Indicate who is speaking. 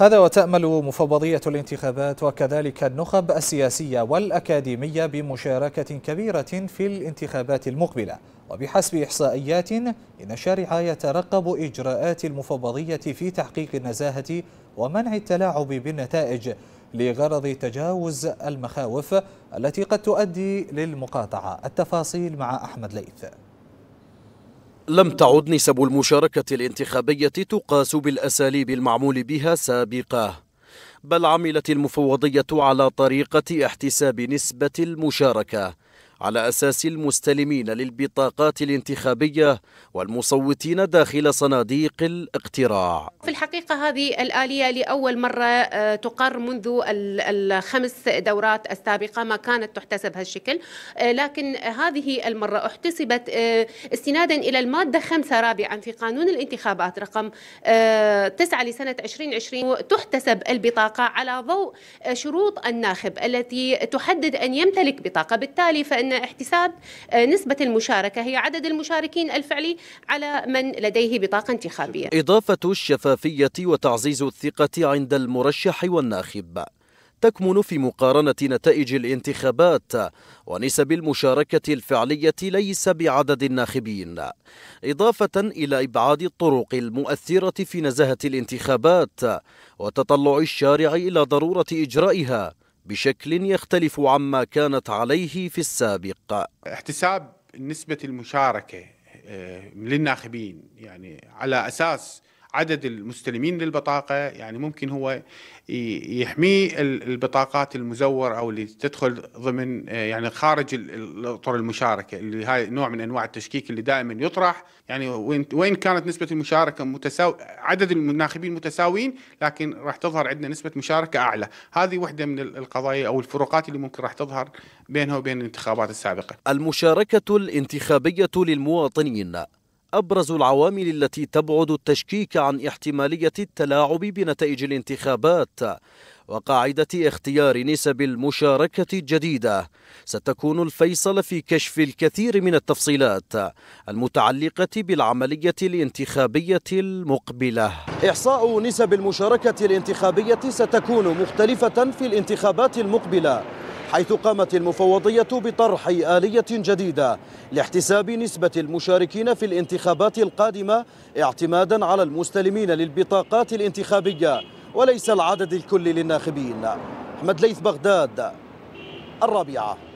Speaker 1: هذا وتأمل مفوضية الانتخابات وكذلك النخب السياسية والأكاديمية بمشاركة كبيرة في الانتخابات المقبلة وبحسب إحصائيات إن الشارع يترقب إجراءات المفوضية في تحقيق النزاهة ومنع التلاعب بالنتائج لغرض تجاوز المخاوف التي قد تؤدي للمقاطعة التفاصيل مع أحمد ليث
Speaker 2: لم تعد نسب المشاركة الانتخابية تقاس بالأساليب المعمول بها سابقا بل عملت المفوضية على طريقة احتساب نسبة المشاركة على أساس المستلمين للبطاقات الانتخابية والمصوتين داخل صناديق الاقتراع
Speaker 3: في الحقيقة هذه الآلية لأول مرة آه، تقر منذ الخمس دورات السابقة ما كانت تحتسب هالشكل آه، لكن هذه المرة احتسبت آه، استنادا إلى المادة خمسة رابعا في قانون الانتخابات رقم تسعة لسنة 2020 تحتسب البطاقة على ضوء شروط الناخب التي تحدد أن يمتلك بطاقة بالتالي فإن أن احتساب آه، نسبة المشاركة هي عدد المشاركين الفعلي على من لديه بطاقة انتخابية
Speaker 2: إضافة الشفافية وتعزيز الثقة عند المرشح والناخب تكمن في مقارنة نتائج الانتخابات ونسب المشاركة الفعلية ليس بعدد الناخبين إضافة إلى إبعاد الطرق المؤثرة في نزاهة الانتخابات وتطلع الشارع إلى ضرورة إجرائها بشكل يختلف عما كانت
Speaker 4: عليه في السابق احتساب نسبة المشاركة آه، للناخبين يعني على أساس عدد المستلمين للبطاقه يعني ممكن هو يحمي البطاقات المزور او اللي تدخل ضمن آه، يعني خارج الاطر المشاركه اللي هاي نوع من انواع التشكيك اللي دائما يطرح يعني وين كانت نسبه المشاركه متساو عدد الناخبين متساويين لكن راح تظهر عندنا نسبه مشاركه اعلى هذه واحده من القضايا او الفروقات اللي ممكن راح تظهر بينها وبين الانتخابات السابقه المشاركه الانتخابيه للمواطنين
Speaker 2: أبرز العوامل التي تبعد التشكيك عن احتمالية التلاعب بنتائج الانتخابات وقاعدة اختيار نسب المشاركة الجديدة ستكون الفيصل في كشف الكثير من التفصيلات المتعلقة بالعملية الانتخابية المقبلة إحصاء نسب المشاركة الانتخابية ستكون مختلفة في الانتخابات المقبلة حيث قامت المفوضية بطرح آلية جديدة لاحتساب نسبة المشاركين في الانتخابات القادمة اعتمادا على المستلمين للبطاقات الانتخابية وليس العدد الكلي للناخبين أحمد ليث بغداد الرابعة